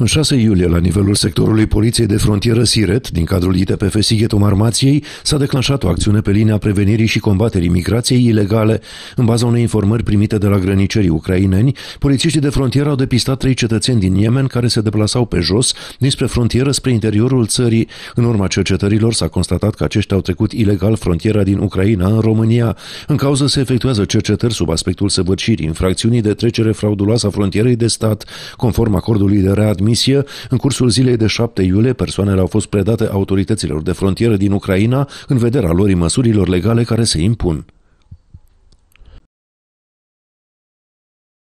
În 6 iulie, la nivelul sectorului Poliției de Frontieră Siret, din cadrul ITPF Sighetul Marmației, s-a declanșat o acțiune pe linia prevenirii și combaterii migrației ilegale. În baza unei informări primite de la grănicerii ucraineni, polițiștii de frontieră au depistat trei cetățeni din Yemen care se deplasau pe jos, dinspre frontieră spre interiorul țării. În urma cercetărilor s-a constatat că aceștia au trecut ilegal frontiera din Ucraina în România. În cauză se efectuează cercetări sub aspectul săvârșirii infracțiunii de trecere frauduloasă a frontierei de stat, conform acordului de readmisie comisie, în cursul zilei de 7 iulie, persoanele au fost predate autorităților de frontieră din Ucraina în vederea luării măsurilor legale care se impun.